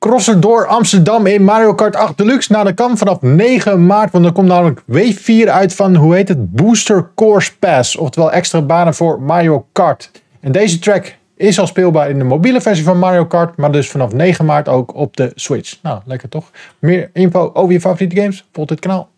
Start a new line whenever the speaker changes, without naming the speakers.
crossen door Amsterdam in Mario Kart 8 Deluxe. Nou, dat kan vanaf 9 maart, want er komt namelijk W4 uit van, hoe heet het, Booster Course Pass. Oftewel extra banen voor Mario Kart. En deze track is al speelbaar in de mobiele versie van Mario Kart, maar dus vanaf 9 maart ook op de Switch. Nou, lekker toch? Meer info over je favoriete games? volgt dit kanaal.